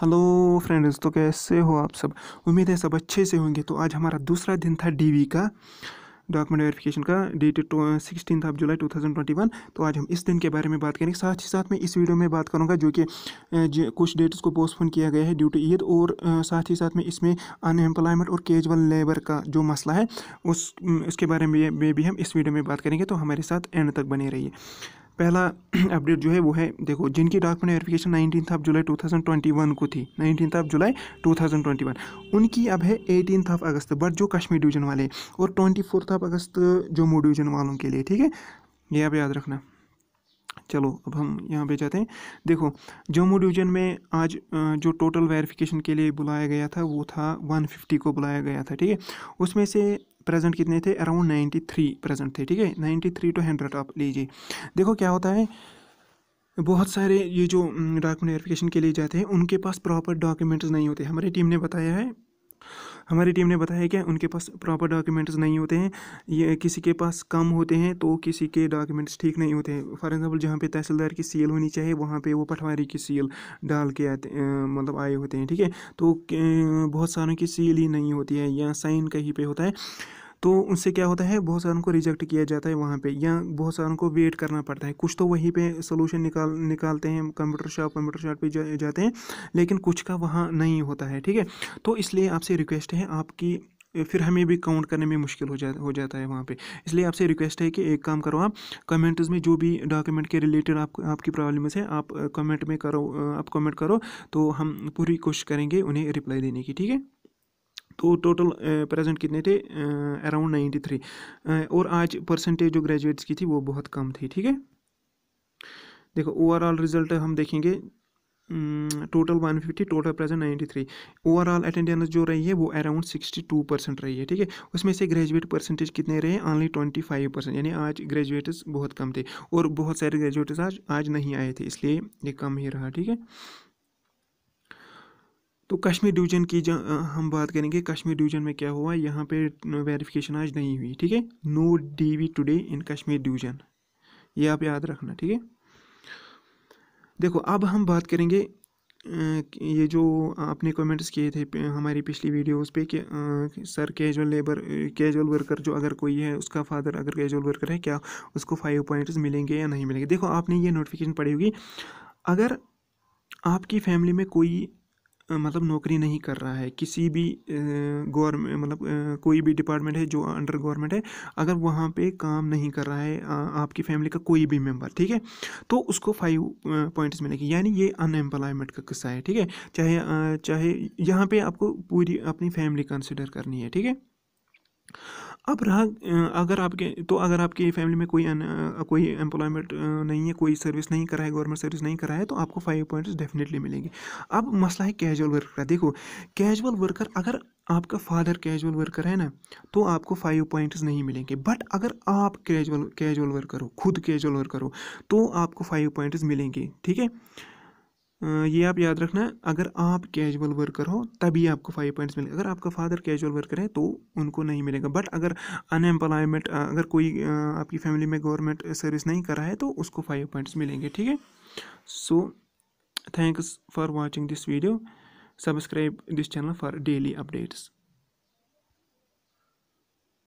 hello friends तो कैसे हो आप सब उम्मीद है सब अच्छे से होंगे तो आज हमारा दूसरा दिन था डीवी का डॉक्यूमेंट वेरिफिकेशन का डेट सिक्सटीन ऑफ जुलाई 2021 तो आज हम इस दिन के बारे में बात करेंगे साथ ही साथ मैं इस वीडियो में बात करूँगा जो कि कुछ डेट्स को पोस्टपोन किया गया है ड्यू टू ईद और साथ ही साथ में इसमें अनएम्प्लॉयमेंट और केजुअल लेबर का जो मसला है उस उसके बारे में भी हम इस वीडियो में बात करेंगे तो हमारे साथ एंड तक बने रहिए पहला अपडेट जो है वो है देखो जिनकी document verification nineteen of July 2021 को थी नाइनटीन ऑफ जुलाई 2021 उनकी अब है एटीन ऑफ अगस्त बट जो कश्मीर डिवीजन वाले और twenty fourth of August Jammu division वालों के लिए ठीक है ये आप याद रखना चलो अब हम यहाँ पे जाते हैं देखो जम्मू डिवीजन में आज जो टोटल वेरिफिकेशन के लिए बुलाया गया था वो था 150 को बुलाया गया था ठीक है उसमें से प्रेजेंट कितने थे अराउंड 93 प्रेजेंट थे ठीक है 93 टू हंड्रेड आप लीजिए देखो क्या होता है बहुत सारे ये जो डॉक्यूमेंट वेरिफिकेशन के लिए जाते हैं उनके पास प्रॉपर डॉक्यूमेंट्स नहीं होते हमारी टीम ने बताया है हमारी टीम ने बताया कि उनके पास प्रॉपर डॉक्यूमेंट्स नहीं होते हैं ये किसी के पास कम होते हैं तो किसी के डॉक्यूमेंट्स ठीक नहीं होते हैं फॉर एग्ज़ाम्पल जहाँ पे तहसीलदार की सील होनी चाहिए वहाँ पे वो पटवारी की सील डाल के आते मतलब आए होते हैं ठीक है तो बहुत सारों की सील ही नहीं होती है या साइन कहीं पर होता है तो उनसे क्या होता है बहुत सारों को रिजेक्ट किया जाता है वहाँ पे या बहुत सारों को वेट करना पड़ता है कुछ तो वहीं पे सोल्यूशन निकाल निकालते हैं कंप्यूटर शॉप कंप्यूटर शॉप पे जा, जाते हैं लेकिन कुछ का वहाँ नहीं होता है ठीक है तो इसलिए आपसे रिक्वेस्ट है आपकी फिर हमें भी काउंट करने में मुश्किल हो जा हो जाता है वहाँ पे इसलिए आपसे रिक्वेस्ट है कि एक काम करो आप कमेंट्स में जो भी डॉक्यूमेंट के रिलेटेड आप आपकी प्रॉब्लम्स हैं आप कमेंट में करो आप कमेंट करो तो हम पूरी कोशिश करेंगे उन्हें रिप्लाई देने की ठीक है तो टोटल प्रेजेंट कितने थे अराउंड नाइन्टी थ्री और आज परसेंटेज जो ग्रेजुएट्स की थी वो बहुत कम थी ठीक है देखो ओवरऑल रिजल्ट हम देखेंगे total one fifty total present ninety three overall attendance जो रही है वो अराउंड सिक्सटी टू परसेंट रही है ठीक है उसमें से ग्रेजुएट परसेंटेज कितने रहे ऑनली ट्वेंटी फाइव परसेंट यानी आज ग्रेजुएट्स बहुत कम थे और बहुत सारे ग्रेजुएट्स आज आज नहीं आए थे इसलिए ये कम ही रहा ठीक है तो कश्मीर डिवीज़न की हम बात करेंगे कश्मीर डिवीज़न में क्या हुआ यहाँ पे वेरिफिकेशन आज नहीं हुई ठीक है no D V today in Kashmir division ये आप याद रखना ठीक है देखो अब हम बात करेंगे ये जो आपने कमेंट्स किए थे हमारी पिछली वीडियोस पे कि sir casual labour casual worker जो अगर कोई है उसका फादर अगर कैजुअल वर्कर है क्या उसको फाइव पॉइंट्स मिलेंगे या नहीं मिलेंगे देखो आपने ये नोटिफिकेशन पढ़ी होगी अगर आपकी फैमिली में कोई मतलब नौकरी नहीं कर रहा है किसी भी गवर्नमेंट मतलब कोई भी डिपार्टमेंट है जो अंडर गवर्नमेंट है अगर वहाँ पे काम नहीं कर रहा है आपकी फैमिली का कोई भी मेम्बर ठीक है तो उसको फाइव पॉइंट्स मिलेंगे यानी ये अनएम्प्लॉयमेंट का किस्सा है ठीक है चाहे चाहे यहाँ पे आपको पूरी अपनी फैमिली कंसिडर करनी है ठीक है अब रहा अगर आपके तो अगर आपकी फैमिली में कोई अन, कोई एम्प्लॉयमेंट नहीं है कोई सर्विस नहीं करा है गवर्नमेंट सर्विस नहीं करा है तो आपको फाइव पॉइंट्स डेफिनेटली मिलेंगे अब मसला है कैजुअल वर्कर का देखो कैजुअल वर्कर अगर आपका फादर कैजुअल वर्कर है ना तो आपको फाइव पॉइंट्स नहीं मिलेंगे बट अगर आप कैजुअल कैजुअल वर्कर हो खुद कैजुअल वर्कर हो तो आपको फाइव पॉइंट्स मिलेंगे ठीक है ये आप याद रखना अगर आप कैजुअल वर्कर हो तभी आपको फाइव पॉइंट्स मिलेंगे अगर आपका फादर कैजुअल वर्कर है तो उनको नहीं मिलेगा बट अगर अनएम्प्लॉयमेंट अगर कोई आपकी फैमिली में गवर्नमेंट सर्विस नहीं कर रहा है तो उसको फाइव पॉइंट्स मिलेंगे ठीक है so thanks for watching this video subscribe this channel for daily updates